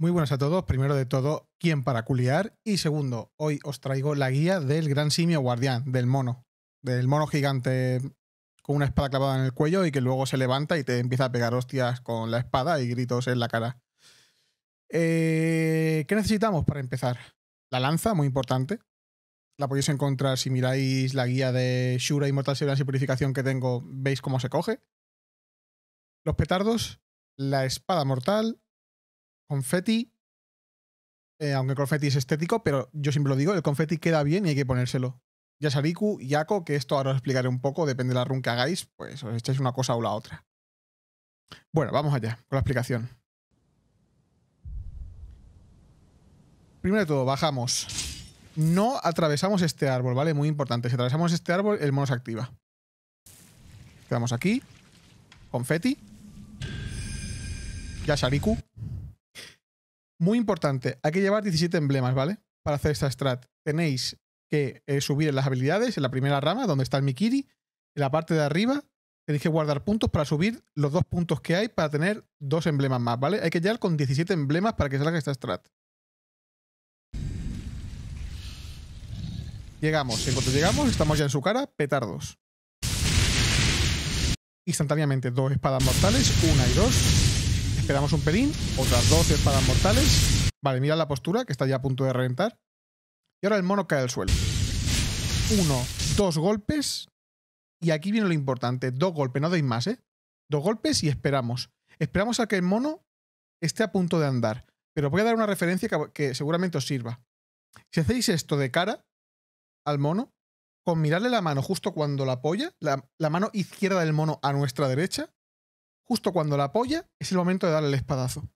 Muy buenas a todos. Primero de todo, ¿quién para culiar? Y segundo, hoy os traigo la guía del gran simio guardián, del mono. Del mono gigante con una espada clavada en el cuello y que luego se levanta y te empieza a pegar hostias con la espada y gritos en la cara. Eh, ¿Qué necesitamos para empezar? La lanza, muy importante. La podéis encontrar si miráis la guía de Shura, Mortal y Purificación que tengo, veis cómo se coge. Los petardos, la espada mortal, Confetti, eh, aunque el confeti es estético, pero yo siempre lo digo, el confetti queda bien y hay que ponérselo. Yasariku, Yako, que esto ahora os explicaré un poco, depende de la run que hagáis, pues os echáis una cosa o la otra. Bueno, vamos allá con la explicación. Primero de todo, bajamos. No atravesamos este árbol, ¿vale? Muy importante. Si atravesamos este árbol, el mono se activa. Quedamos aquí. Confeti. Yasariku. Muy importante, hay que llevar 17 emblemas, ¿vale? Para hacer esta strat. Tenéis que eh, subir las habilidades en la primera rama, donde está el Mikiri, en la parte de arriba. Tenéis que guardar puntos para subir los dos puntos que hay para tener dos emblemas más, ¿vale? Hay que llegar con 17 emblemas para que salga esta strat. Llegamos, en cuanto llegamos, estamos ya en su cara, petardos. Instantáneamente, dos espadas mortales, una y dos esperamos un pelín, otras dos espadas mortales. Vale, mira la postura, que está ya a punto de reventar. Y ahora el mono cae al suelo. Uno, dos golpes. Y aquí viene lo importante, dos golpes, no doy más, ¿eh? Dos golpes y esperamos. Esperamos a que el mono esté a punto de andar. Pero voy a dar una referencia que, seguramente os sirva. Si hacéis esto de cara al mono, con mirarle la mano justo cuando la apoya, la mano izquierda del mono a nuestra derecha, justo cuando la apoya, es el momento de darle el espadazo.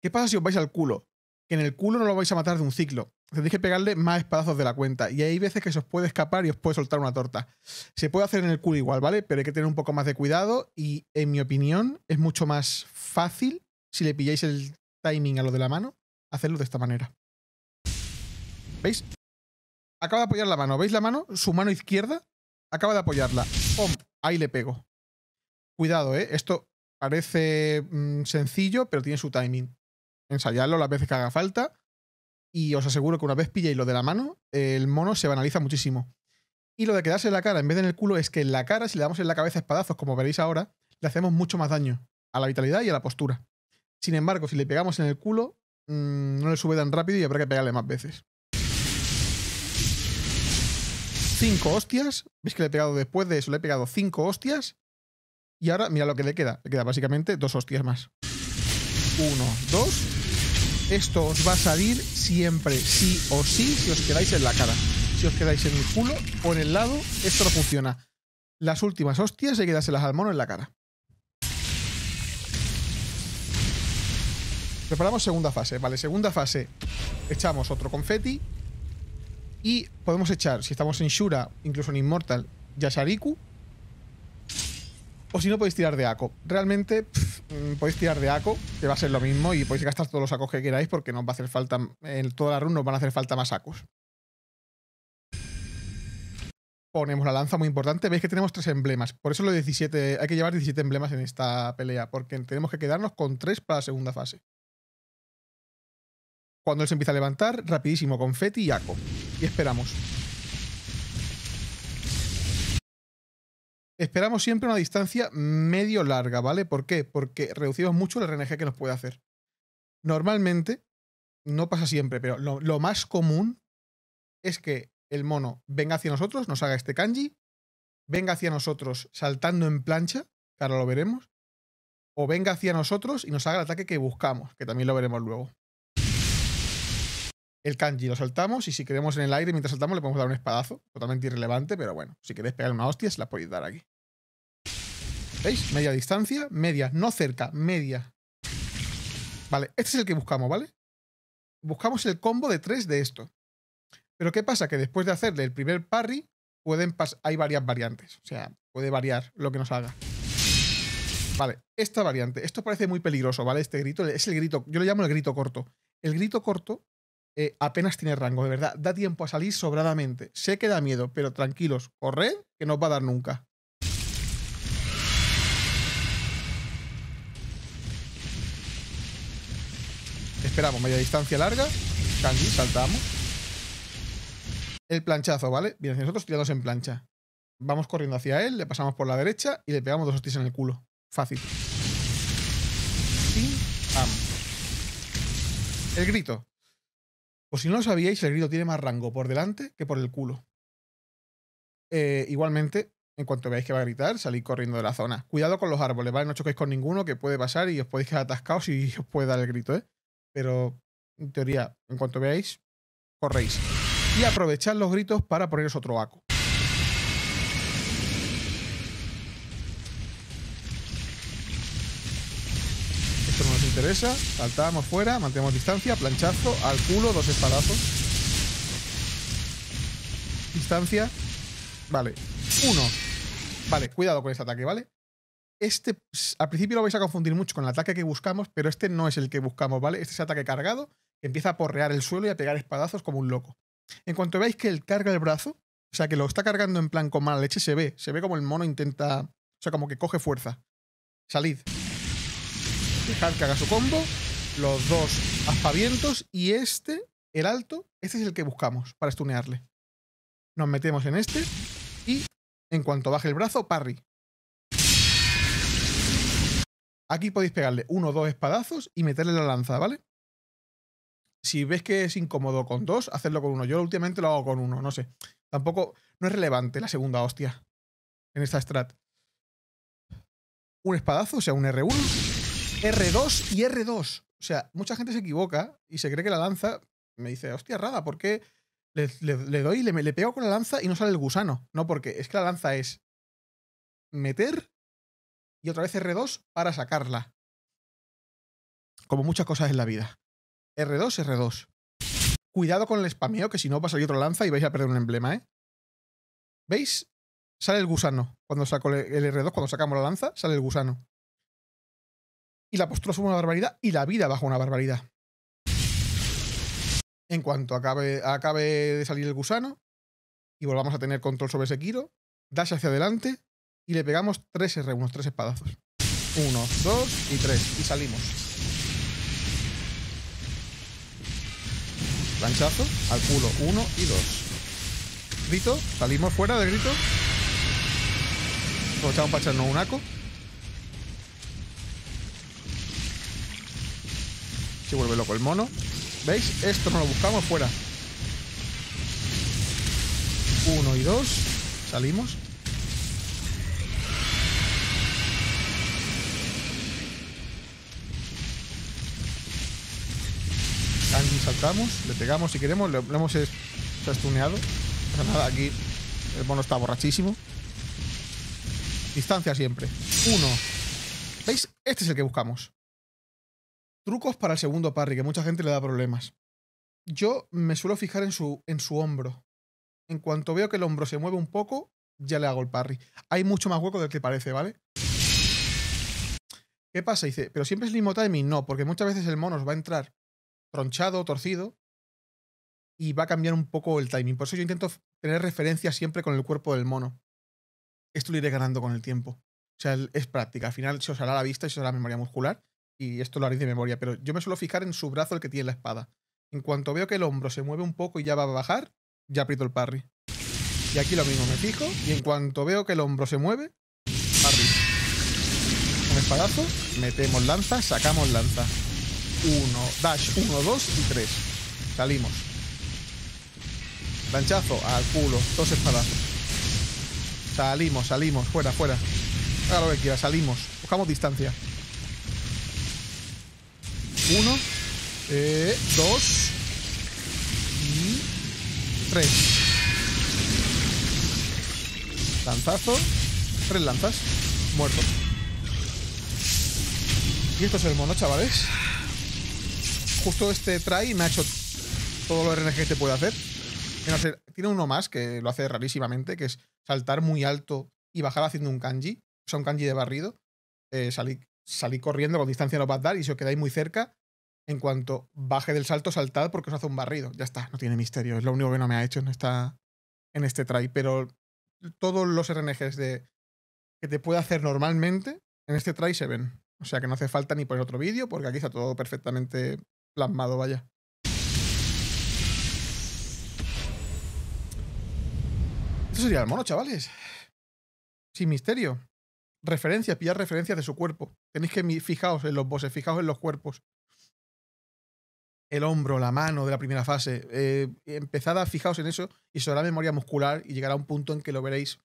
¿Qué pasa si os vais al culo? Que en el culo no lo vais a matar de un ciclo. Tendréis que pegarle más espadazos de la cuenta. Y hay veces que se os puede escapar y os puede soltar una torta. Se puede hacer en el culo igual, ¿vale? Pero hay que tener un poco más de cuidado. Y en mi opinión, es mucho más fácil si le pilláis el timing a lo de la mano, hacerlo de esta manera. ¿Veis? Acaba de apoyar la mano. ¿Veis la mano? Su mano izquierda acaba de apoyarla. ¡Pum! Ahí le pego. Cuidado, ¿eh? Esto parece mm, sencillo, pero tiene su timing. Ensayarlo las veces que haga falta. Y os aseguro que una vez pilléis lo de la mano, el mono se banaliza muchísimo. Y lo de quedarse en la cara en vez de en el culo es que en la cara, si le damos en la cabeza espadazos, como veréis ahora, le hacemos mucho más daño a la vitalidad y a la postura. Sin embargo, si le pegamos en el culo, mm, no le sube tan rápido y habrá que pegarle más veces. Cinco hostias. ¿Veis que le he pegado después de eso? Le he pegado cinco hostias y ahora, mira lo que le queda. Le queda básicamente dos hostias más. Uno, dos. Esto os va a salir siempre, sí o sí, si os quedáis en la cara. Si os quedáis en el culo o en el lado, esto no funciona. Las últimas hostias se que dárselas al mono en la cara. Preparamos segunda fase. Vale, segunda fase. Echamos otro confeti. Y podemos echar, si estamos en Shura, incluso en Immortal, Yashariku. O si no, podéis tirar de ACO. Realmente mm, podéis tirar de ACO, que va a ser lo mismo, y podéis gastar todos los ACOs que queráis porque va a hacer falta, en toda la run nos van a hacer falta más ACOs. Ponemos la lanza, muy importante. Veis que tenemos tres emblemas. Por eso 17, hay que llevar 17 emblemas en esta pelea, porque tenemos que quedarnos con tres para la segunda fase. Cuando él se empieza a levantar, rapidísimo, confeti y ACO. Y esperamos. Esperamos siempre una distancia medio larga, ¿vale? ¿Por qué? Porque reducimos mucho el RNG que nos puede hacer. Normalmente, no pasa siempre, pero lo, más común es que el mono venga hacia nosotros, nos haga este kanji, venga hacia nosotros saltando en plancha, que ahora lo veremos, o venga hacia nosotros y nos haga el ataque que buscamos, que también lo veremos luego el kanji lo saltamos y si queremos en el aire, mientras saltamos, le podemos dar un espadazo. Totalmente irrelevante, pero bueno, si queréis pegar una hostia, se la podéis dar aquí. ¿Veis? Media distancia, media, no cerca, media. Vale, este es el que buscamos, ¿vale? Buscamos el combo de tres de esto. Pero ¿qué pasa? Que después de hacerle el primer parry, pueden Hay varias variantes, o sea, puede variar lo que nos haga. Vale, esta variante. Esto parece muy peligroso, ¿vale? Este grito es el grito, yo lo llamo el grito corto. El grito corto eh, apenas tiene rango, de verdad. Da tiempo a salir sobradamente. Sé que da miedo, pero tranquilos, corred, que no va a dar nunca. Esperamos media distancia larga. Kangi, saltamos. El planchazo, ¿vale? Bien, nosotros tirados en plancha. Vamos corriendo hacia él, le pasamos por la derecha y le pegamos dos hostias en el culo. Fácil. Sí, El grito si no lo sabíais, el grito tiene más rango por delante que por el culo. Eh, igualmente, en cuanto veáis que va a gritar, salí corriendo de la zona. Cuidado con los árboles, ¿vale? No choquéis con ninguno, que puede pasar y os podéis quedar atascados y os puede dar el grito, ¿eh? Pero, en teoría, en cuanto veáis, corréis. Y aprovechad los gritos para poneros otro aco. Esa, saltamos fuera, mantenemos distancia, planchazo, al culo, dos espadazos. Distancia. Vale. Uno. Vale, cuidado con este ataque, ¿vale? Este, al principio lo vais a confundir mucho con el ataque que buscamos, pero este no es el que buscamos, ¿vale? Este es ataque cargado, empieza a porrear el suelo y a pegar espadazos como un loco. En cuanto veáis que él carga el brazo, o sea, que lo está cargando en plan con mala leche, se ve, se ve como el mono intenta, o sea, como que coge fuerza. Salid dejar que haga su combo. Los dos aspavientos. Y este, el alto, este es el que buscamos para stunearle. Nos metemos en este. Y en cuanto baje el brazo, parry. Aquí podéis pegarle uno o dos espadazos y meterle la lanza, ¿vale? Si ves que es incómodo con dos, Hacerlo con uno. Yo últimamente lo hago con uno, no sé. Tampoco, no es relevante la segunda hostia en esta strat. Un espadazo, o sea, un R1. R2 y R2. O sea, mucha gente se equivoca y se cree que la lanza. Me dice, hostia, Rada, ¿por qué le, doy, le, le pego con la lanza y no sale el gusano? No, porque es que la lanza es meter y otra vez R2 para sacarla. Como muchas cosas en la vida. R2, R2. Cuidado con el spameo, que si no va a salir otra lanza y vais a perder un emblema, ¿eh? ¿Veis? Sale el gusano. Cuando saco el R2, cuando sacamos la lanza, sale el gusano y la postura una barbaridad y la vida bajo una barbaridad. En cuanto acabe, acabe de salir el gusano y volvamos a tener control sobre ese Kiro, dash hacia adelante y le pegamos tres R, unos tres espadazos. Uno, dos y tres. Y salimos. Planchazo al culo. Uno y dos. Grito. Salimos fuera de grito. Aprovechamos para echarnos un aco. vuelve loco el mono. ¿Veis? Esto no lo buscamos fuera. Uno y dos. Salimos. saltamos, le pegamos si queremos, lo, hemos estuneado. nada, aquí el mono está borrachísimo. Distancia siempre. Uno. ¿Veis? Este es el que buscamos. Trucos para el segundo parry, que mucha gente le da problemas. Yo me suelo fijar en su, en su hombro. En cuanto veo que el hombro se mueve un poco, ya le hago el parry. Hay mucho más hueco del que parece, ¿vale? ¿Qué pasa? Dice, ¿pero siempre es el mismo timing? No, porque muchas veces el mono os va a entrar tronchado, torcido, y va a cambiar un poco el timing. Por eso yo intento tener referencia siempre con el cuerpo del mono. Esto lo iré ganando con el tiempo. O sea, es práctica. Al final se os hará la vista y se os hará la memoria muscular y esto lo haré de memoria, pero yo me suelo fijar en su brazo el que tiene la espada. En cuanto veo que el hombro se mueve un poco y ya va a bajar, ya aprieto el parry. Y aquí lo mismo, me fijo, y en cuanto veo que el hombro se mueve, parry. Un espadazo, metemos lanza, sacamos lanza. Uno, dash, uno, dos y tres. Salimos. Lanchazo, al culo, dos espadazos. Salimos, salimos, fuera, fuera. Haga lo que quiera, salimos. Buscamos distancia. Uno, eh, dos y tres. Lanzazo, tres lanzas, muerto. Y esto es el mono, chavales. Justo este try me ha hecho todo lo RNG que se puede hacer. tiene uno más que lo hace rarísimamente, que es saltar muy alto y bajar haciendo un kanji, Son un kanji de barrido, eh, salir salí corriendo, con distancia no va a dar, y si os quedáis muy cerca, en cuanto baje del salto, saltad porque os hace un barrido. Ya está, no tiene misterio. Es lo único que no me ha hecho en, esta, en este try. Pero todos los RNGs de, que te puede hacer normalmente, en este try se ven. O sea que no hace falta ni poner otro vídeo porque aquí está todo perfectamente plasmado, vaya. eso sería el mono, chavales. Sin misterio referencias, pillar referencias de su cuerpo. Tenéis que fijaos en los bosses, fijaos en los cuerpos. El hombro, la mano de la primera fase. Eh, empezad a fijaos en eso y sobre la memoria muscular y llegará un punto en que lo veréis,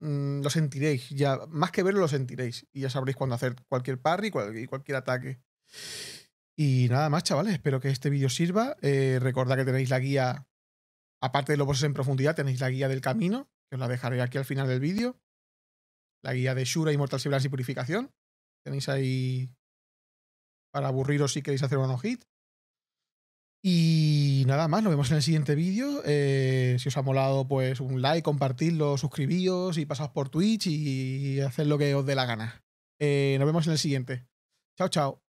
mm, lo sentiréis. ya Más que verlo, lo sentiréis y ya sabréis cuándo hacer cualquier parry y cualquier, ataque. Y nada más, chavales, espero que este vídeo sirva. Eh, recordad que tenéis la guía, aparte de los bosses en profundidad, tenéis la guía del camino, que os la dejaré aquí al final del vídeo la guía de Shura, Inmortal Blast y Purificación. Tenéis ahí para aburriros si queréis hacer un no hit. Y nada más, nos vemos en el siguiente vídeo. Eh, si os ha molado, pues un like, compartidlo, suscribíos y pasad por Twitch y haced lo que os dé la gana. Eh, nos vemos en el siguiente. Chao, chao.